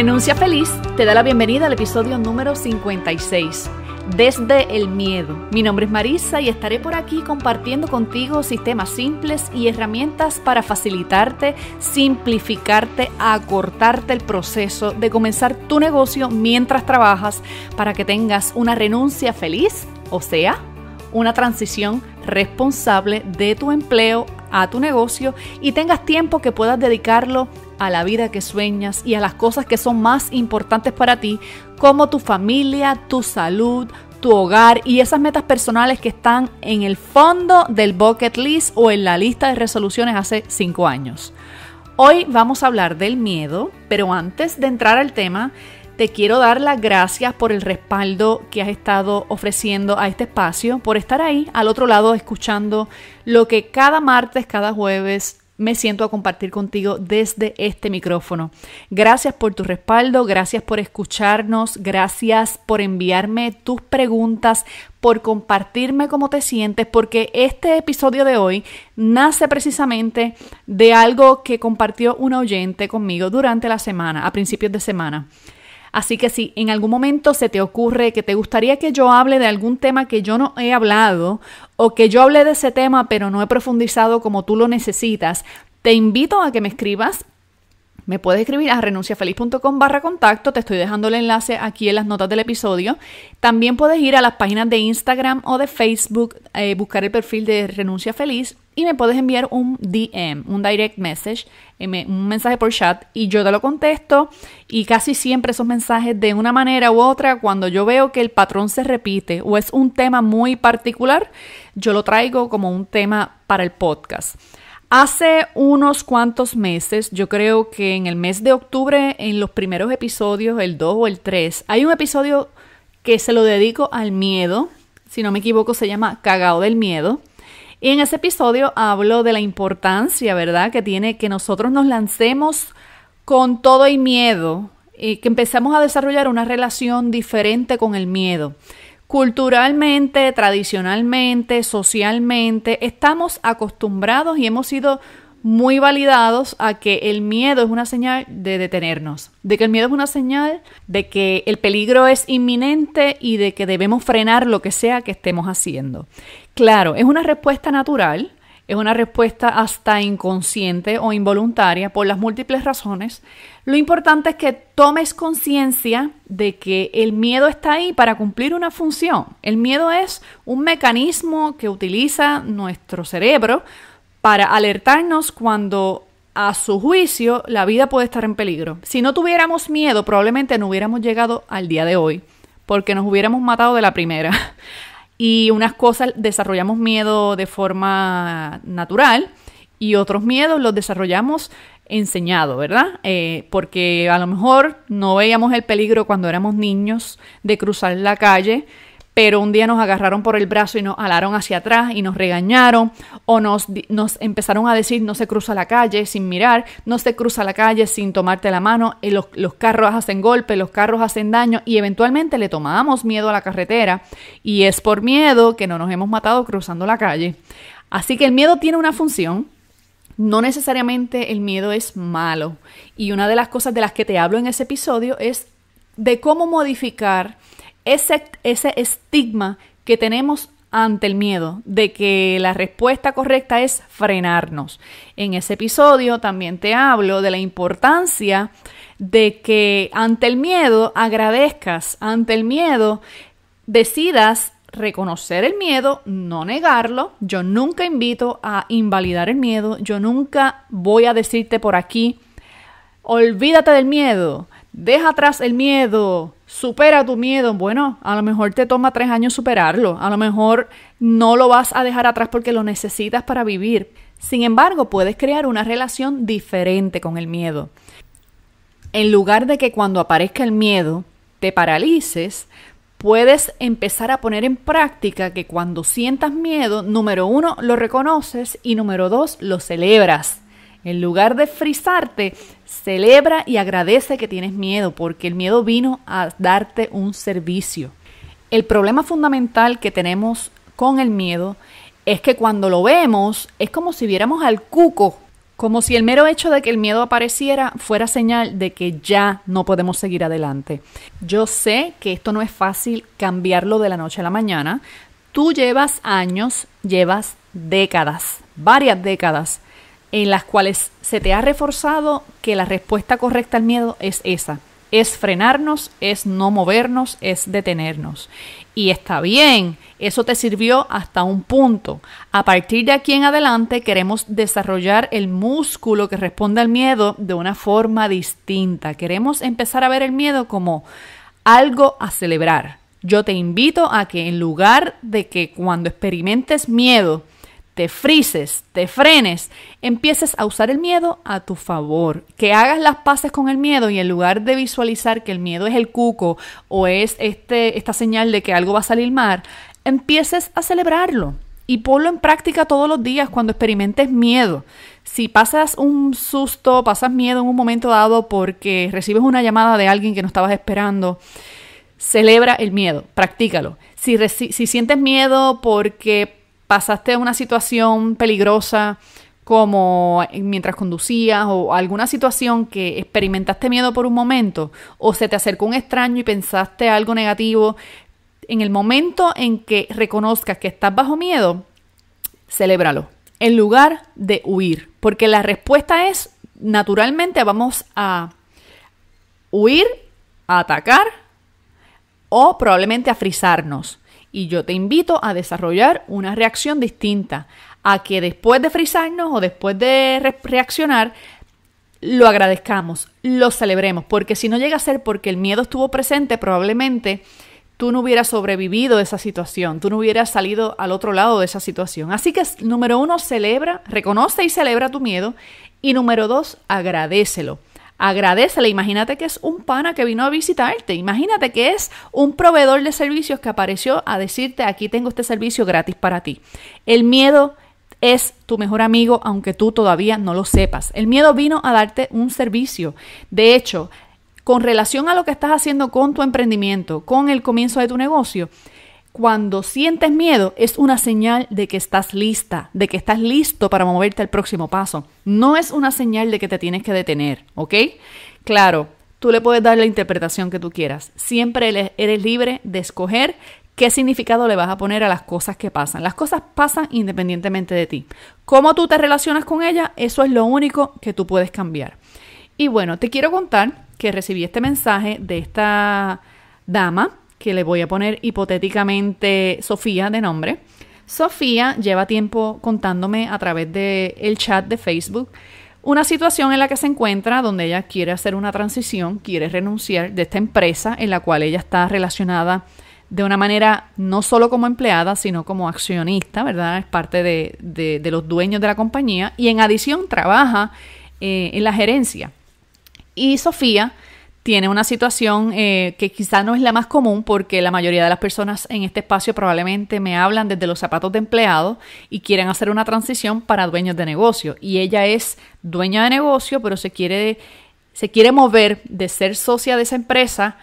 Renuncia Feliz te da la bienvenida al episodio número 56, Desde el Miedo. Mi nombre es Marisa y estaré por aquí compartiendo contigo sistemas simples y herramientas para facilitarte, simplificarte, acortarte el proceso de comenzar tu negocio mientras trabajas para que tengas una renuncia feliz, o sea, una transición responsable de tu empleo a tu negocio y tengas tiempo que puedas dedicarlo a la vida que sueñas y a las cosas que son más importantes para ti, como tu familia, tu salud, tu hogar y esas metas personales que están en el fondo del bucket list o en la lista de resoluciones hace cinco años. Hoy vamos a hablar del miedo, pero antes de entrar al tema, te quiero dar las gracias por el respaldo que has estado ofreciendo a este espacio, por estar ahí al otro lado escuchando lo que cada martes, cada jueves me siento a compartir contigo desde este micrófono. Gracias por tu respaldo, gracias por escucharnos, gracias por enviarme tus preguntas, por compartirme cómo te sientes, porque este episodio de hoy nace precisamente de algo que compartió un oyente conmigo durante la semana, a principios de semana. Así que si en algún momento se te ocurre que te gustaría que yo hable de algún tema que yo no he hablado o que yo hable de ese tema pero no he profundizado como tú lo necesitas, te invito a que me escribas me puedes escribir a renunciafeliz.com barra contacto, te estoy dejando el enlace aquí en las notas del episodio. También puedes ir a las páginas de Instagram o de Facebook, eh, buscar el perfil de Renuncia Feliz y me puedes enviar un DM, un direct message, eh, un mensaje por chat y yo te lo contesto y casi siempre esos mensajes de una manera u otra, cuando yo veo que el patrón se repite o es un tema muy particular, yo lo traigo como un tema para el podcast. Hace unos cuantos meses, yo creo que en el mes de octubre, en los primeros episodios, el 2 o el 3, hay un episodio que se lo dedico al miedo, si no me equivoco se llama Cagado del Miedo. Y en ese episodio hablo de la importancia, ¿verdad?, que tiene que nosotros nos lancemos con todo el miedo, y que empezamos a desarrollar una relación diferente con el miedo. Culturalmente, tradicionalmente, socialmente, estamos acostumbrados y hemos sido muy validados a que el miedo es una señal de detenernos, de que el miedo es una señal de que el peligro es inminente y de que debemos frenar lo que sea que estemos haciendo. Claro, es una respuesta natural es una respuesta hasta inconsciente o involuntaria por las múltiples razones. Lo importante es que tomes conciencia de que el miedo está ahí para cumplir una función. El miedo es un mecanismo que utiliza nuestro cerebro para alertarnos cuando a su juicio la vida puede estar en peligro. Si no tuviéramos miedo, probablemente no hubiéramos llegado al día de hoy, porque nos hubiéramos matado de la primera y unas cosas desarrollamos miedo de forma natural y otros miedos los desarrollamos enseñado, ¿verdad? Eh, porque a lo mejor no veíamos el peligro cuando éramos niños de cruzar la calle pero un día nos agarraron por el brazo y nos alaron hacia atrás y nos regañaron o nos, nos empezaron a decir no se cruza la calle sin mirar, no se cruza la calle sin tomarte la mano, eh, los, los carros hacen golpes, los carros hacen daño y eventualmente le tomamos miedo a la carretera y es por miedo que no nos hemos matado cruzando la calle. Así que el miedo tiene una función, no necesariamente el miedo es malo. Y una de las cosas de las que te hablo en ese episodio es de cómo modificar ese, estigma que tenemos ante el miedo, de que la respuesta correcta es frenarnos. En ese episodio también te hablo de la importancia de que ante el miedo agradezcas, ante el miedo decidas reconocer el miedo, no negarlo. Yo nunca invito a invalidar el miedo, yo nunca voy a decirte por aquí, olvídate del miedo, deja atrás el miedo, supera tu miedo. Bueno, a lo mejor te toma tres años superarlo, a lo mejor no lo vas a dejar atrás porque lo necesitas para vivir. Sin embargo, puedes crear una relación diferente con el miedo. En lugar de que cuando aparezca el miedo te paralices, puedes empezar a poner en práctica que cuando sientas miedo, número uno, lo reconoces y número dos, lo celebras. En lugar de frizarte, Celebra y agradece que tienes miedo, porque el miedo vino a darte un servicio. El problema fundamental que tenemos con el miedo es que cuando lo vemos es como si viéramos al cuco, como si el mero hecho de que el miedo apareciera fuera señal de que ya no podemos seguir adelante. Yo sé que esto no es fácil cambiarlo de la noche a la mañana. Tú llevas años, llevas décadas, varias décadas en las cuales se te ha reforzado que la respuesta correcta al miedo es esa. Es frenarnos, es no movernos, es detenernos. Y está bien, eso te sirvió hasta un punto. A partir de aquí en adelante queremos desarrollar el músculo que responde al miedo de una forma distinta. Queremos empezar a ver el miedo como algo a celebrar. Yo te invito a que en lugar de que cuando experimentes miedo te frices, te frenes, empieces a usar el miedo a tu favor, que hagas las paces con el miedo y en lugar de visualizar que el miedo es el cuco o es este, esta señal de que algo va a salir mal, empieces a celebrarlo y ponlo en práctica todos los días cuando experimentes miedo. Si pasas un susto, pasas miedo en un momento dado porque recibes una llamada de alguien que no estabas esperando, celebra el miedo, practícalo. Si, si sientes miedo porque pasaste una situación peligrosa como mientras conducías o alguna situación que experimentaste miedo por un momento o se te acercó un extraño y pensaste algo negativo, en el momento en que reconozcas que estás bajo miedo, celébralo en lugar de huir, porque la respuesta es naturalmente vamos a huir, a atacar o probablemente a frizarnos. Y yo te invito a desarrollar una reacción distinta, a que después de frisarnos o después de reaccionar, lo agradezcamos, lo celebremos, porque si no llega a ser porque el miedo estuvo presente, probablemente tú no hubieras sobrevivido de esa situación, tú no hubieras salido al otro lado de esa situación. Así que número uno, celebra, reconoce y celebra tu miedo. Y número dos, agradecelo. Agradecele, imagínate que es un pana que vino a visitarte, imagínate que es un proveedor de servicios que apareció a decirte, aquí tengo este servicio gratis para ti. El miedo es tu mejor amigo aunque tú todavía no lo sepas. El miedo vino a darte un servicio. De hecho, con relación a lo que estás haciendo con tu emprendimiento, con el comienzo de tu negocio, cuando sientes miedo es una señal de que estás lista, de que estás listo para moverte al próximo paso. No es una señal de que te tienes que detener, ¿ok? Claro, tú le puedes dar la interpretación que tú quieras. Siempre eres libre de escoger qué significado le vas a poner a las cosas que pasan. Las cosas pasan independientemente de ti. Cómo tú te relacionas con ellas, eso es lo único que tú puedes cambiar. Y bueno, te quiero contar que recibí este mensaje de esta dama que le voy a poner hipotéticamente Sofía de nombre. Sofía lleva tiempo contándome a través del el chat de Facebook una situación en la que se encuentra donde ella quiere hacer una transición, quiere renunciar de esta empresa en la cual ella está relacionada de una manera no solo como empleada, sino como accionista, ¿verdad? Es parte de, los dueños de la compañía y en adición trabaja eh, en la gerencia. Y Sofía tiene una situación eh, que quizá no es la más común porque la mayoría de las personas en este espacio probablemente me hablan desde los zapatos de empleado y quieren hacer una transición para dueños de negocio. Y ella es dueña de negocio, pero se quiere, se quiere mover de ser socia de esa empresa,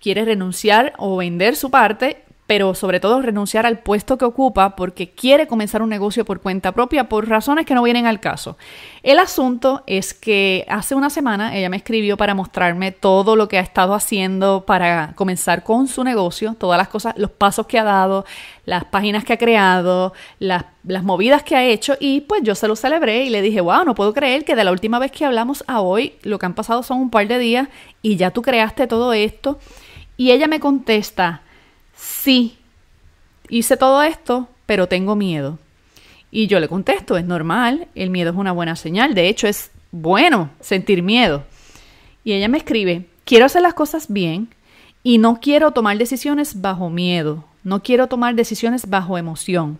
quiere renunciar o vender su parte pero sobre todo renunciar al puesto que ocupa porque quiere comenzar un negocio por cuenta propia por razones que no vienen al caso. El asunto es que hace una semana ella me escribió para mostrarme todo lo que ha estado haciendo para comenzar con su negocio, todas las cosas, los pasos que ha dado, las páginas que ha creado, las, movidas que ha hecho y pues yo se lo celebré y le dije, wow, no puedo creer que de la última vez que hablamos a hoy lo que han pasado son un par de días y ya tú creaste todo esto. Y ella me contesta, sí, hice todo esto, pero tengo miedo. Y yo le contesto, es normal, el miedo es una buena señal, de hecho es bueno sentir miedo. Y ella me escribe, quiero hacer las cosas bien y no quiero tomar decisiones bajo miedo, no quiero tomar decisiones bajo emoción.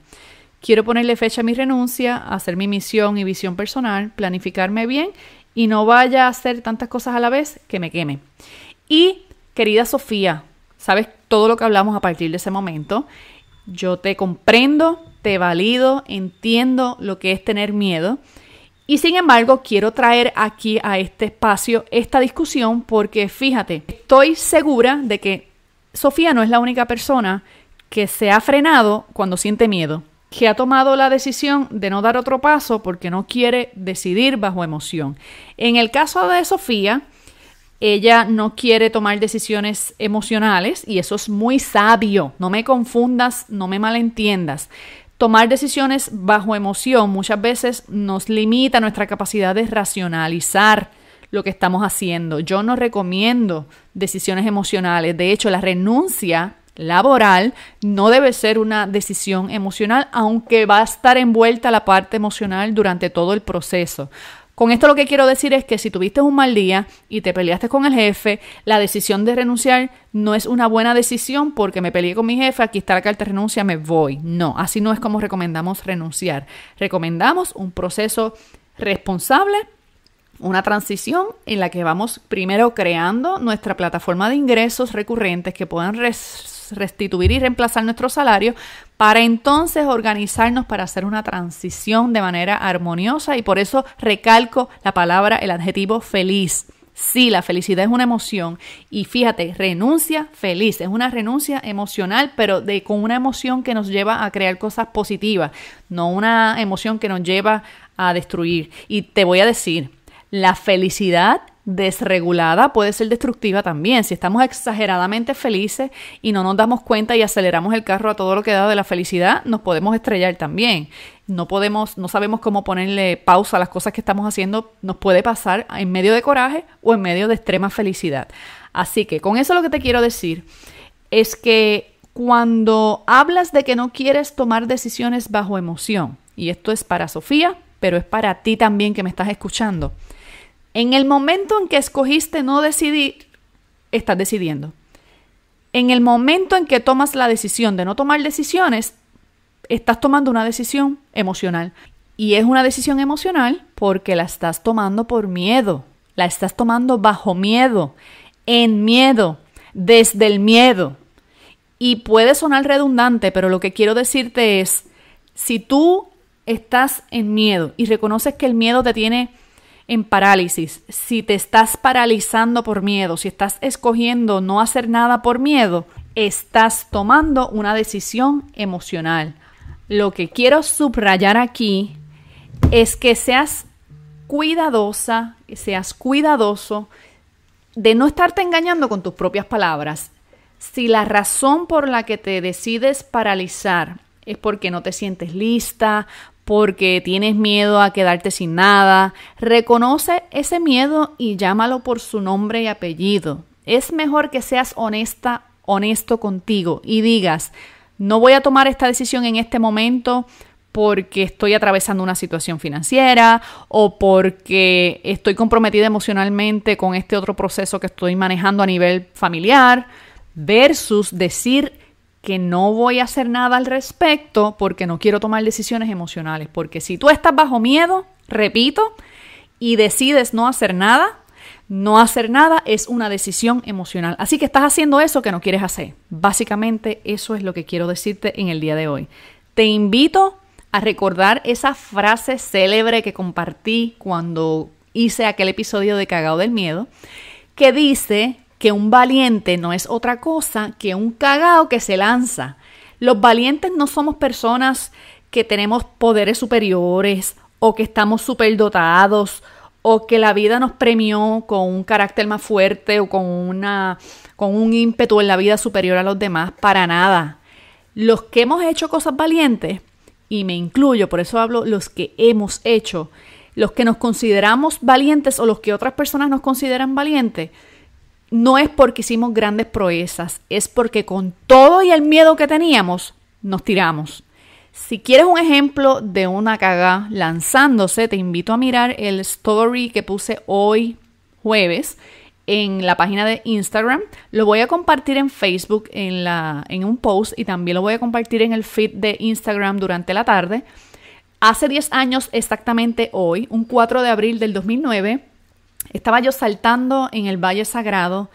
Quiero ponerle fecha a mi renuncia, hacer mi misión y visión personal, planificarme bien y no vaya a hacer tantas cosas a la vez que me queme. Y, querida Sofía, Sabes todo lo que hablamos a partir de ese momento. Yo te comprendo, te valido, entiendo lo que es tener miedo. Y sin embargo, quiero traer aquí a este espacio esta discusión porque fíjate, estoy segura de que Sofía no es la única persona que se ha frenado cuando siente miedo, que ha tomado la decisión de no dar otro paso porque no quiere decidir bajo emoción. En el caso de Sofía, ella no quiere tomar decisiones emocionales y eso es muy sabio. No me confundas, no me malentiendas. Tomar decisiones bajo emoción muchas veces nos limita nuestra capacidad de racionalizar lo que estamos haciendo. Yo no recomiendo decisiones emocionales. De hecho, la renuncia laboral no debe ser una decisión emocional, aunque va a estar envuelta la parte emocional durante todo el proceso. Con esto lo que quiero decir es que si tuviste un mal día y te peleaste con el jefe, la decisión de renunciar no es una buena decisión porque me peleé con mi jefe, aquí está la carta de renuncia, me voy. No, así no es como recomendamos renunciar. Recomendamos un proceso responsable una transición en la que vamos primero creando nuestra plataforma de ingresos recurrentes que puedan restituir y reemplazar nuestro salario para entonces organizarnos para hacer una transición de manera armoniosa y por eso recalco la palabra, el adjetivo feliz. Sí, la felicidad es una emoción y fíjate, renuncia feliz, es una renuncia emocional, pero de con una emoción que nos lleva a crear cosas positivas, no una emoción que nos lleva a destruir. Y te voy a decir, la felicidad desregulada puede ser destructiva también. Si estamos exageradamente felices y no nos damos cuenta y aceleramos el carro a todo lo que da de la felicidad, nos podemos estrellar también. No podemos, no sabemos cómo ponerle pausa a las cosas que estamos haciendo. Nos puede pasar en medio de coraje o en medio de extrema felicidad. Así que con eso lo que te quiero decir es que cuando hablas de que no quieres tomar decisiones bajo emoción, y esto es para Sofía, pero es para ti también que me estás escuchando. En el momento en que escogiste no decidir, estás decidiendo. En el momento en que tomas la decisión de no tomar decisiones, estás tomando una decisión emocional. Y es una decisión emocional porque la estás tomando por miedo, la estás tomando bajo miedo, en miedo, desde el miedo. Y puede sonar redundante, pero lo que quiero decirte es, si tú estás en miedo y reconoces que el miedo te tiene en parálisis, si te estás paralizando por miedo, si estás escogiendo no hacer nada por miedo, estás tomando una decisión emocional. Lo que quiero subrayar aquí es que seas cuidadosa, seas cuidadoso de no estarte engañando con tus propias palabras. Si la razón por la que te decides paralizar es porque no te sientes lista, porque tienes miedo a quedarte sin nada. Reconoce ese miedo y llámalo por su nombre y apellido. Es mejor que seas honesta, honesto contigo y digas, no voy a tomar esta decisión en este momento porque estoy atravesando una situación financiera o porque estoy comprometida emocionalmente con este otro proceso que estoy manejando a nivel familiar, versus decir que no voy a hacer nada al respecto porque no quiero tomar decisiones emocionales. Porque si tú estás bajo miedo, repito, y decides no hacer nada, no hacer nada es una decisión emocional. Así que estás haciendo eso que no quieres hacer. Básicamente eso es lo que quiero decirte en el día de hoy. Te invito a recordar esa frase célebre que compartí cuando hice aquel episodio de Cagado del Miedo, que dice que un valiente no es otra cosa que un cagao que se lanza. Los valientes no somos personas que tenemos poderes superiores o que estamos superdotados o que la vida nos premió con un carácter más fuerte o con una con un ímpetu en la vida superior a los demás, para nada. Los que hemos hecho cosas valientes y me incluyo, por eso hablo los que hemos hecho, los que nos consideramos valientes o los que otras personas nos consideran valientes, no es porque hicimos grandes proezas, es porque con todo y el miedo que teníamos, nos tiramos. Si quieres un ejemplo de una caga lanzándose, te invito a mirar el story que puse hoy jueves en la página de Instagram. Lo voy a compartir en Facebook en, en un post y también lo voy a compartir en el feed de Instagram durante la tarde. Hace 10 años exactamente hoy, un 4 de abril del 2009, estaba yo saltando en el Valle Sagrado,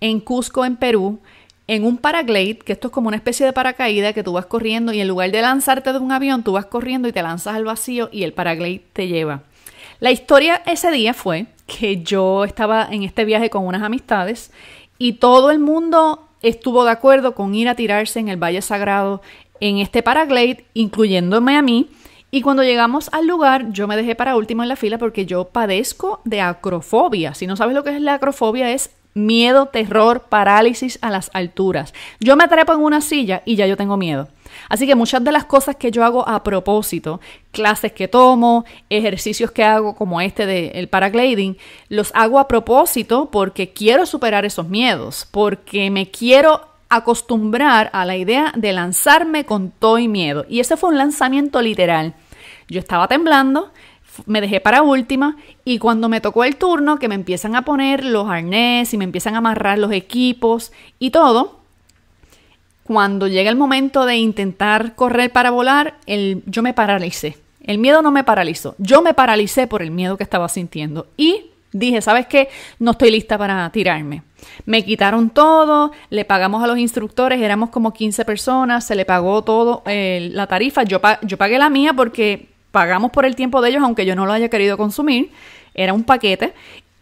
en Cusco, en Perú, en un paraglide, que esto es como una especie de paracaída que tú vas corriendo y en lugar de lanzarte de un avión, tú vas corriendo y te lanzas al vacío y el paraglide te lleva. La historia ese día fue que yo estaba en este viaje con unas amistades y todo el mundo estuvo de acuerdo con ir a tirarse en el Valle Sagrado en este paraglide, incluyéndome a mí. Y cuando llegamos al lugar, yo me dejé para último en la fila porque yo padezco de acrofobia. Si no sabes lo que es la acrofobia, es miedo, terror, parálisis a las alturas. Yo me atrepo en una silla y ya yo tengo miedo. Así que muchas de las cosas que yo hago a propósito, clases que tomo, ejercicios que hago como este del el paragliding, los hago a propósito porque quiero superar esos miedos, porque me quiero acostumbrar a la idea de lanzarme con todo y miedo. Y ese fue un lanzamiento literal. Yo estaba temblando, me dejé para última y cuando me tocó el turno que me empiezan a poner los arnés y me empiezan a amarrar los equipos y todo, cuando llega el momento de intentar correr para volar, el, yo me paralicé. El miedo no me paralizó, yo me paralicé por el miedo que estaba sintiendo y dije, ¿sabes qué? No estoy lista para tirarme. Me quitaron todo, le pagamos a los instructores, éramos como 15 personas, se le pagó todo eh, la tarifa, yo, yo pagué la mía porque pagamos por el tiempo de ellos, aunque yo no lo haya querido consumir. Era un paquete.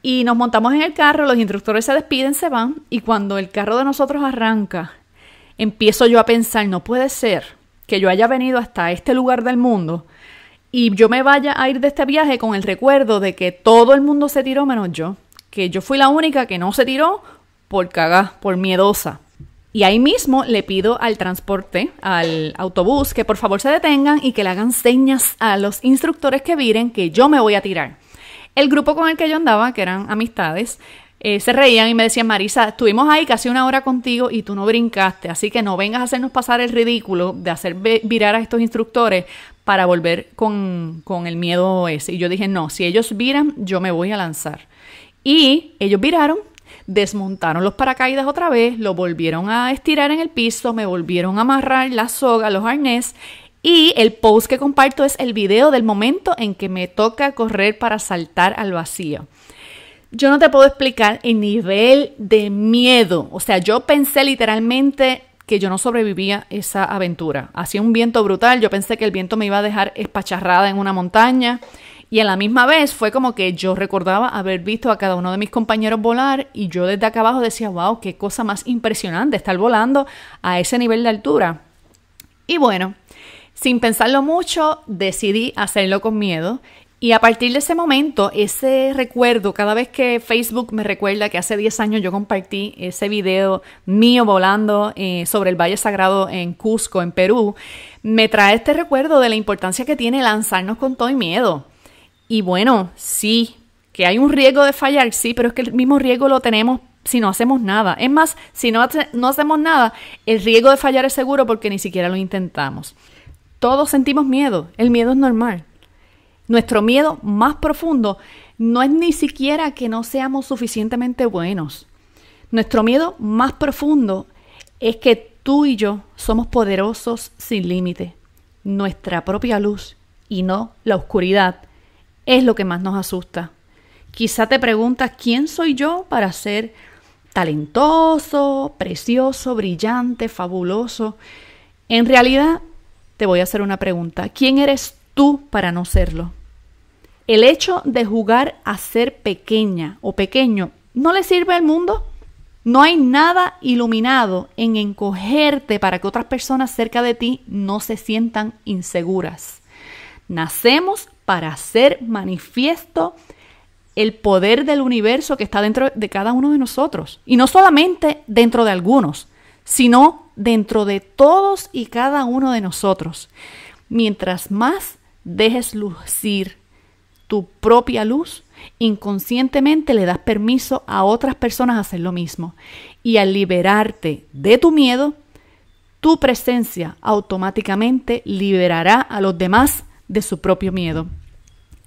Y nos montamos en el carro, los instructores se despiden, se van. Y cuando el carro de nosotros arranca, empiezo yo a pensar, no puede ser que yo haya venido hasta este lugar del mundo y yo me vaya a ir de este viaje con el recuerdo de que todo el mundo se tiró menos yo. Que yo fui la única que no se tiró por cagá, por miedosa. Y ahí mismo le pido al transporte, al autobús, que por favor se detengan y que le hagan señas a los instructores que viren que yo me voy a tirar. El grupo con el que yo andaba, que eran amistades, eh, se reían y me decían, Marisa, estuvimos ahí casi una hora contigo y tú no brincaste, así que no vengas a hacernos pasar el ridículo de hacer virar a estos instructores para volver con, con el miedo ese. Y yo dije, no, si ellos viran, yo me voy a lanzar. Y ellos viraron desmontaron los paracaídas otra vez, lo volvieron a estirar en el piso, me volvieron a amarrar la soga, los arnés y el post que comparto es el video del momento en que me toca correr para saltar al vacío. Yo no te puedo explicar el nivel de miedo. O sea, yo pensé literalmente que yo no sobrevivía esa aventura. Hacía un viento brutal, yo pensé que el viento me iba a dejar espacharrada en una montaña. Y a la misma vez fue como que yo recordaba haber visto a cada uno de mis compañeros volar y yo desde acá abajo decía, wow, qué cosa más impresionante estar volando a ese nivel de altura. Y bueno, sin pensarlo mucho, decidí hacerlo con miedo. Y a partir de ese momento, ese recuerdo, cada vez que Facebook me recuerda que hace 10 años yo compartí ese video mío volando eh, sobre el Valle Sagrado en Cusco, en Perú, me trae este recuerdo de la importancia que tiene lanzarnos con todo y miedo. Y bueno, sí, que hay un riesgo de fallar, sí, pero es que el mismo riesgo lo tenemos si no hacemos nada. Es más, si no, hacemos nada, el riesgo de fallar es seguro porque ni siquiera lo intentamos. Todos sentimos miedo, el miedo es normal. Nuestro miedo más profundo no es ni siquiera que no seamos suficientemente buenos. Nuestro miedo más profundo es que tú y yo somos poderosos sin límite. Nuestra propia luz y no la oscuridad es lo que más nos asusta. Quizá te preguntas, ¿quién soy yo para ser talentoso, precioso, brillante, fabuloso? En realidad, te voy a hacer una pregunta. ¿Quién eres tú para no serlo? El hecho de jugar a ser pequeña o pequeño no le sirve al mundo. No hay nada iluminado en encogerte para que otras personas cerca de ti no se sientan inseguras. Nacemos para hacer manifiesto el poder del universo que está dentro de cada uno de nosotros. Y no solamente dentro de algunos, sino dentro de todos y cada uno de nosotros. Mientras más dejes lucir tu propia luz, inconscientemente le das permiso a otras personas a hacer lo mismo. Y al liberarte de tu miedo, tu presencia automáticamente liberará a los demás de su propio miedo.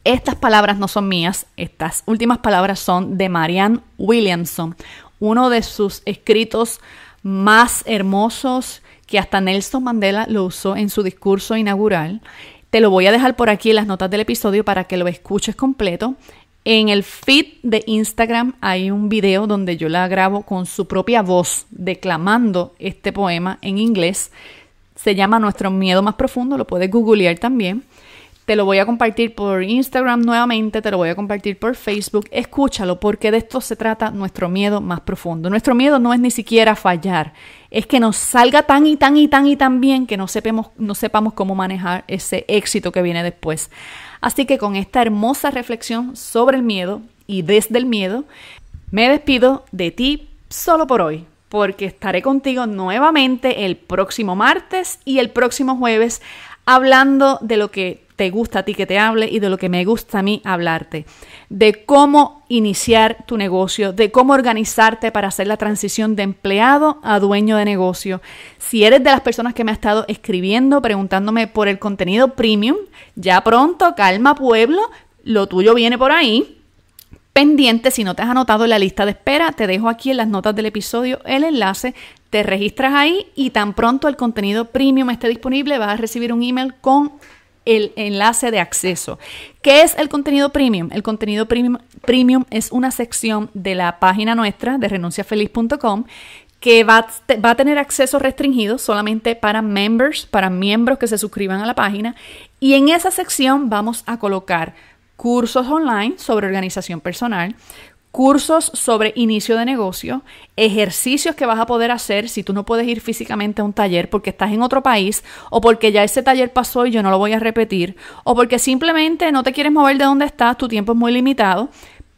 Estas palabras no son mías, estas últimas palabras son de Marianne Williamson, uno de sus escritos más hermosos que hasta Nelson Mandela lo usó en su discurso inaugural. Te lo voy a dejar por aquí en las notas del episodio para que lo escuches completo. En el feed de Instagram hay un video donde yo la grabo con su propia voz declamando este poema en inglés. Se llama Nuestro miedo más profundo, lo puedes googlear también. Te lo voy a compartir por Instagram nuevamente, te lo voy a compartir por Facebook. Escúchalo porque de esto se trata nuestro miedo más profundo. Nuestro miedo no es ni siquiera fallar, es que nos salga tan y tan y tan y tan bien que no sepamos, no sepamos cómo manejar ese éxito que viene después. Así que con esta hermosa reflexión sobre el miedo y desde el miedo, me despido de ti solo por hoy porque estaré contigo nuevamente el próximo martes y el próximo jueves hablando de lo que te gusta a ti que te hable y de lo que me gusta a mí hablarte, de cómo iniciar tu negocio, de cómo organizarte para hacer la transición de empleado a dueño de negocio. Si eres de las personas que me ha estado escribiendo, preguntándome por el contenido premium, ya pronto, calma pueblo, lo tuyo viene por ahí. Pendiente, si no te has anotado en la lista de espera, te dejo aquí en las notas del episodio el enlace te registras ahí y tan pronto el contenido premium esté disponible, vas a recibir un email con el enlace de acceso. ¿Qué es el contenido premium? El contenido premium, es una sección de la página nuestra de renunciafeliz.com que va, va, a tener acceso restringido solamente para members, para miembros que se suscriban a la página. Y en esa sección vamos a colocar cursos online sobre organización personal, cursos sobre inicio de negocio, ejercicios que vas a poder hacer si tú no puedes ir físicamente a un taller porque estás en otro país o porque ya ese taller pasó y yo no lo voy a repetir o porque simplemente no te quieres mover de donde estás, tu tiempo es muy limitado,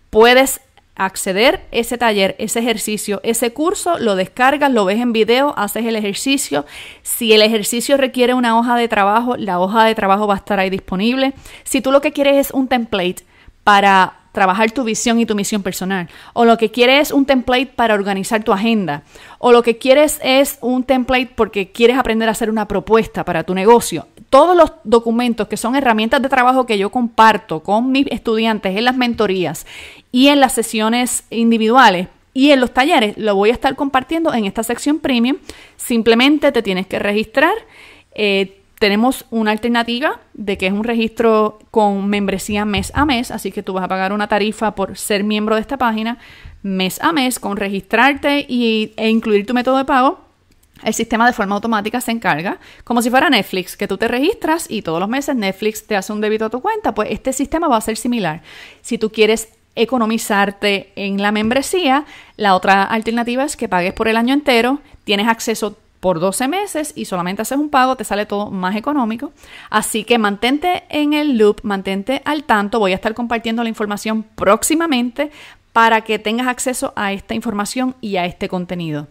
puedes acceder a ese taller, ese ejercicio, ese curso, lo descargas, lo ves en video, haces el ejercicio. Si el ejercicio requiere una hoja de trabajo, la hoja de trabajo va a estar ahí disponible. Si tú lo que quieres es un template para trabajar tu visión y tu misión personal, o lo que quieres es un template para organizar tu agenda, o lo que quieres es un template porque quieres aprender a hacer una propuesta para tu negocio. Todos los documentos que son herramientas de trabajo que yo comparto con mis estudiantes en las mentorías y en las sesiones individuales, y en los talleres lo voy a estar compartiendo en esta sección premium. Simplemente te tienes que registrar. Eh, tenemos una alternativa de que es un registro con membresía mes a mes, así que tú vas a pagar una tarifa por ser miembro de esta página mes a mes con registrarte y, e incluir tu método de pago. El sistema de forma automática se encarga, como si fuera Netflix, que tú te registras y todos los meses Netflix te hace un débito a tu cuenta, pues este sistema va a ser similar. Si tú quieres economizarte en la membresía, la otra alternativa es que pagues por el año entero, tienes acceso por 12 meses y solamente haces un pago, te sale todo más económico. Así que mantente en el loop, mantente al tanto. Voy a estar compartiendo la información próximamente para que tengas acceso a esta información y a este contenido.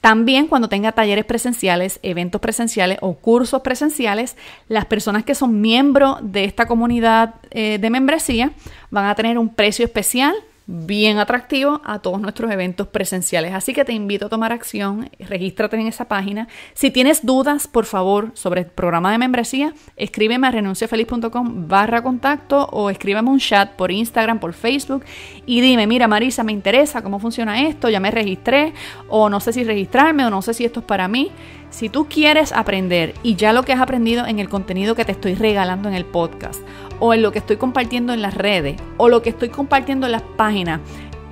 También cuando tenga talleres presenciales, eventos presenciales o cursos presenciales, las personas que son miembros de esta comunidad eh, de membresía van a tener un precio especial bien atractivo a todos nuestros eventos presenciales. Así que te invito a tomar acción, regístrate en esa página. Si tienes dudas, por favor, sobre el programa de membresía, escríbeme a renunciafeliz.com barra contacto o escríbeme un chat por Instagram, por Facebook y dime, mira Marisa, me interesa cómo funciona esto, ya me registré o no sé si registrarme o no sé si esto es para mí. Si tú quieres aprender y ya lo que has aprendido en el contenido que te estoy regalando en el podcast o en lo que estoy compartiendo en las redes o lo que estoy compartiendo en las páginas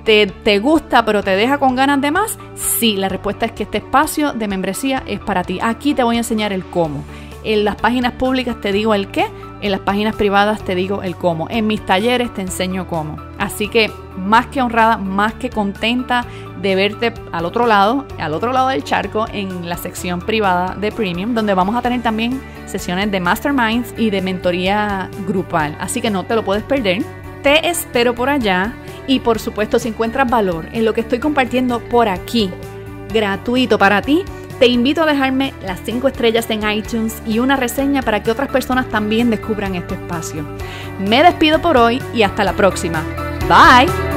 te, te, gusta pero te deja con ganas de más? Sí, la respuesta es que este espacio de membresía es para ti. Aquí te voy a enseñar el cómo. En las páginas públicas te digo el qué, en las páginas privadas te digo el cómo, en mis talleres te enseño cómo. Así que más que honrada, más que contenta de verte al otro lado, al otro lado del charco, en la sección privada de Premium, donde vamos a tener también sesiones de masterminds y de mentoría grupal. Así que no te lo puedes perder. Te espero por allá y por supuesto si encuentras valor en lo que estoy compartiendo por aquí, gratuito para ti, te invito a dejarme las 5 estrellas en iTunes y una reseña para que otras personas también descubran este espacio. Me despido por hoy y hasta la próxima. Bye.